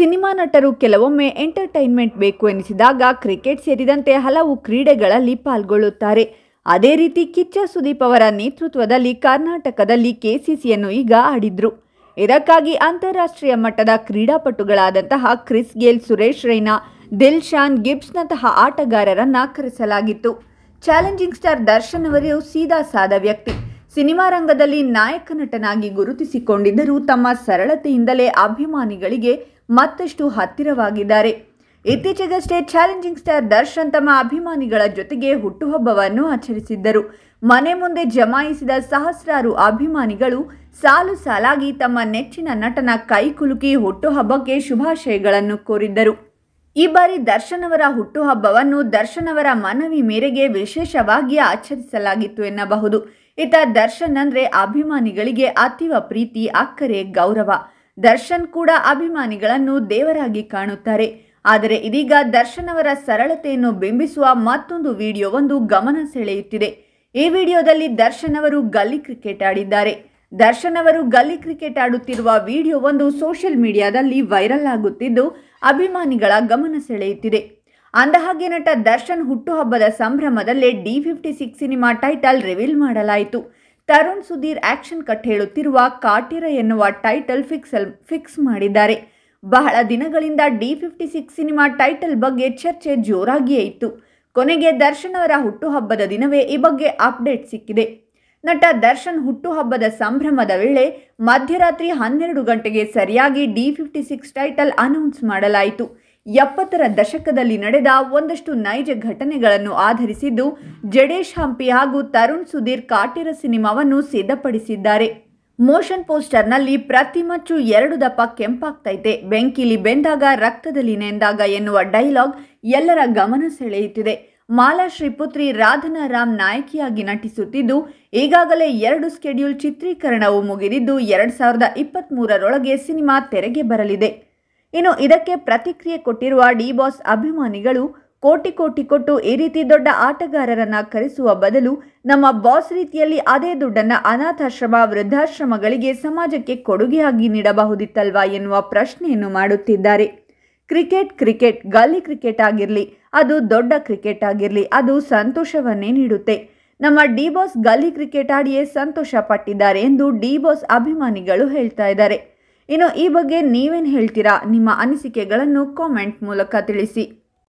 cinema ನಟರು ಕೆಲವೊಮ್ಮೆ entertainment ಬೇಕು ಎನಿಸಿದಾಗ ಕ್ರಿಕೆಟ್ ಸೇರಿದಂತೆ ಹಲವು ಕ್ರೀಡೆಗಳಲ್ಲಿ ಪಾಲ್ಗೊಳ್ಳುತ್ತಾರೆ ಅದೇ ರೀತಿ ಕಿಚ್ಚ ಸುದೀಪ್ ಅವರ ನೇತೃತ್ವದಲ್ಲಿ ಕರ್ನಾಟಕದಲ್ಲಿ ಕೆಸಿಸಿಯನ್ನು ಈಗ ಆಡಿದ್ರು ಇದಕ್ಕಾಗಿ ಅಂತಾರಾಷ್ಟ್ರೀಯ ಮಟ್ಟದ ಕ್ರೀಡಾಪಟುಗಳಾದಂತಹ ಕ್ರಿಸ್ ಗೇಲ್ ಸುರೇಶ್ ರೈನಾ ದಿಲ್ಶಾನ್ ಗಿಬ್ಸ್ನಂತಹ ಆಟಗಾರರನ್ನ ಕರೆಸಲಾಗಿತ್ತು ಚಾಲೆಂಜಿಂಗ್ ಸ್ಟಾರ್ ದರ್ಶನ್ ಅವರು ಸೀದಾ ಸಾದ ವ್ಯಕ್ತಿ ಸಿನಿಮಾ ರಂಗದಲ್ಲಿ ನಾಯಕ ನಟನಾಗಿ ಗುರುತಿಸಿಕೊಂಡಿದ್ದರೂ ತಮ್ಮ ಸರಳತೆಯಿಂದಲೇ ಅಭಿಮಾನಿಗಳಿಗೆ ಮತ್ತಷ್ಟು ಹತ್ತಿರವಾಗಿದ್ದಾರೆ ಇತ್ತೀಚೆಗಷ್ಟೇ ಚಾಲೆಂಜಿಂಗ್ ಸ್ಟಾರ್ ದರ್ಶನ್ ತಮ್ಮ ಅಭಿಮಾನಿಗಳ ಜೊತೆಗೆ ಹುಟ್ಟುಹಬ್ಬವನ್ನು ಆಚರಿಸಿದ್ದರು ಮನೆ ಮುಂದೆ ಜಮಾಯಿಸಿದ ಸಹಸ್ರಾರು ಅಭಿಮಾನಿಗಳು ಸಾಲು ಸಾಲಾಗಿ ತಮ್ಮ ನೆಚ್ಚಿನ ನಟನ ಕೈಕುಲುಕಿ ಹುಟ್ಟುಹಬ್ಬಕ್ಕೆ ಶುಭಾಶಯಗಳನ್ನು ಕೋರಿದ್ದರು ಈ ಬಾರಿ ದರ್ಶನ್ ಅವರ ಹುಟ್ಟುಹಬ್ಬವನ್ನು ದರ್ಶನ್ ಅವರ ಮನವಿ ಮೇರೆಗೆ ವಿಶೇಷವಾಗಿ ಆಚರಿಸಲಾಗಿತ್ತು ಎನ್ನಬಹುದು ಇತ ದರ್ಶನ್ ಅಂದ್ರೆ ಅಭಿಮಾನಿಗಳಿಗೆ ಅತೀವ ಪ್ರೀತಿ ಅಕ್ಕರೆ ಗೌರವ ದರ್ಶನ್ ಕೂಡ ಅಭಿಮಾನಿಗಳನ್ನು ದೇವರಾಗಿ ಕಾಣುತ್ತಾರೆ ಆದರೆ ಇದೀಗ ದರ್ಶನ್ ಅವರ ಸರಳತೆಯನ್ನು ಬಿಂಬಿಸುವ ಮತ್ತೊಂದು ವಿಡಿಯೋವೊಂದು ಗಮನ ಸೆಳೆಯುತ್ತಿದೆ ಈ ವಿಡಿಯೋದಲ್ಲಿ ದರ್ಶನ್ ಅವರು ಗಲ್ಲಿ ಕ್ರಿಕೆಟ್ ಆಡಿದ್ದಾರೆ ದರ್ಶನ್ ಅವರು ಗಲ್ಲಿ ಕ್ರಿಕೆಟ್ ಆಡುತ್ತಿರುವ ವಿಡಿಯೋ ಒಂದು ಸೋಷಿಯಲ್ ಮೀಡಿಯಾದಲ್ಲಿ ವೈರಲ್ ಆಗುತ್ತಿದ್ದು ಅಭಿಮಾನಿಗಳ ಗಮನ ಸೆಳೆಯುತ್ತಿದೆ ಅಂದಹಾಗೆ ನಟ ದರ್ಶನ್ ಹುಟ್ಟುಹಬ್ಬದ ಸಂಭ್ರಮದಲ್ಲೇ D fifty six cinema title reveal ಮಾಡಲಾಯಿತು ತರುಣ್ ಸುಧೀರ್ ಆಕ್ಷನ್ ಕಟ್ ಹೇಳುತ್ತಿರುವ ಕಾಟಿರ ಎನ್ನುವ ಟೈಟಲ್ ಫಿಕ್ಸಲ್ ಫಿಕ್ಸ್ ಮಾಡಿದ್ದಾರೆ ಬಹಳ ದಿನಗಳಿಂದ D fifty six cinema title ಬಗ್ಗೆ ಚರ್ಚೆ ಜೋರಾಗಿಯೇ ಇತ್ತು ಕೊನೆಗೆ ದರ್ಶನ್ ಅವರ ಹುಟ್ಟುಹಬ್ಬದ ದಿನವೇ ಈ ಬಗ್ಗೆ ಅಪ್ಡೇಟ್ ಸಿಕ್ಕಿದೆ ನಟ ದರ್ಶನ್ ಹುಟ್ಟುಹಬ್ಬದ ಸಂಭ್ರಮದ ವೇಳೆ ಮಧ್ಯರಾತ್ರಿ ಹನ್ನೆರಡು ಗಂಟೆಗೆ ಸರಿಯಾಗಿ D fifty six title announce ಮಾಡಲಾಯಿತು ಎಪ್ಪತ್ತರ ದಶಕದಲ್ಲಿ ನಡೆದ ಒಂದಷ್ಟು ನೈಜ ಘಟನೆಗಳನ್ನು ಆಧರಿಸಿದ್ದು ಜಡೇಶ್ ಹಂಪಿ ಹಾಗೂ ತರುಣ್ ಸುಧೀರ್ ಕಾಟಿರ ಸಿನಿಮಾವನ್ನು ಸಿದ್ಧಪಡಿಸಿದ್ದಾರೆ ಮೋಷನ್ ಪೋಸ್ಟರ್ನಲ್ಲಿ ಪ್ರತಿ ಮಚ್ಚು ಎರಡು ದಪ್ಪ ಕೆಂಪಾಗ್ತೈತೆ ಬೆಂಕಿಲಿ ಬೆಂದಾಗ ರಕ್ತದಲ್ಲಿ ನೆಂದಾಗ ಎನ್ನುವ ಡೈಲಾಗ್ ಎಲ್ಲರ ಗಮನ ಸೆಳೆಯುತ್ತಿದೆ ಮಾಲಾಶ್ರೀ ಪುತ್ರಿ ರಾಧನಾ ರಾಮ್ ನಾಯಕಿಯಾಗಿ ನಟಿಸುತ್ತಿದ್ದು ಈಗಾಗಲೇ ಎರಡು ಸ್ಕೆಡ್ಯೂಲ್ ಚಿತ್ರೀಕರಣವು ಮುಗಿದಿದ್ದು ಎರಡು ಸಾವಿರದ ಇಪ್ಪತ್ತ್ಮೂರರೊಳಗೆ ಸಿನಿಮಾ ತೆರೆಗೆ ಬರಲಿದೆ ಇನ್ನು ಇದಕ್ಕೆ ಪ್ರತಿಕ್ರಿಯೆ ಕೊಟ್ಟಿರುವ ಡಿ ಬಾಸ್ ಅಭಿಮಾನಿಗಳು ಕೋಟಿ ಕೋಟಿ ಕೊಟ್ಟು ಈ ರೀತಿ ದೊಡ್ಡ ಆಟಗಾರರನ್ನ ಕರೆಸುವ ಬದಲು ನಮ್ಮ ಬಾಸ್ ರೀತಿಯಲ್ಲಿ ಅದೇ ದುಡ್ಡನ್ನ ಅನಾಥಾಶ್ರಮ ವೃದ್ಧಾಶ್ರಮಗಳಿಗೆ ಸಮಾಜಕ್ಕೆ ಕೊಡುಗೆಯಾಗಿ ನೀಡಬಹುದಿತ್ತಲ್ವಾ ಎನ್ನುವ ಪ್ರಶ್ನೆಯನ್ನು ಮಾಡುತ್ತಿದ್ದಾರೆ ಕ್ರಿಕೆಟ್ ಕ್ರಿಕೆಟ್ ಗಲ್ಲಿ ಕ್ರಿಕೆಟ್ ಆಗಿರಲಿ ಅದು ದೊಡ್ಡ ಕ್ರಿಕೆಟ್ ಆಗಿರಲಿ ಅದು ಸಂತೋಷವನ್ನೇ ನೀಡುತ್ತೆ ನಮ್ಮ ಡಿ ಬಾಸ್ ಗಲ್ಲಿ ಕ್ರಿಕೆಟ್ ಆಡಿಯೇ ಸಂತೋಷ ಪಟ್ಟಿದ್ದಾರೆ ಎಂದು ಡಿ ಬಾಸ್ ಅಭಿಮಾನಿಗಳು ಹೇಳ್ತಾ ಇದ್ದಾರೆ ಇನ್ನು ಈ ಬಗ್ಗೆ ನೀವೇನು ಹೇಳ್ತೀರಾ ನಿಮ್ಮ ಅನಿಸಿಕೆಗಳನ್ನು ಕಾಮೆಂಟ್ ಮೂಲಕ ತಿಳಿಸಿ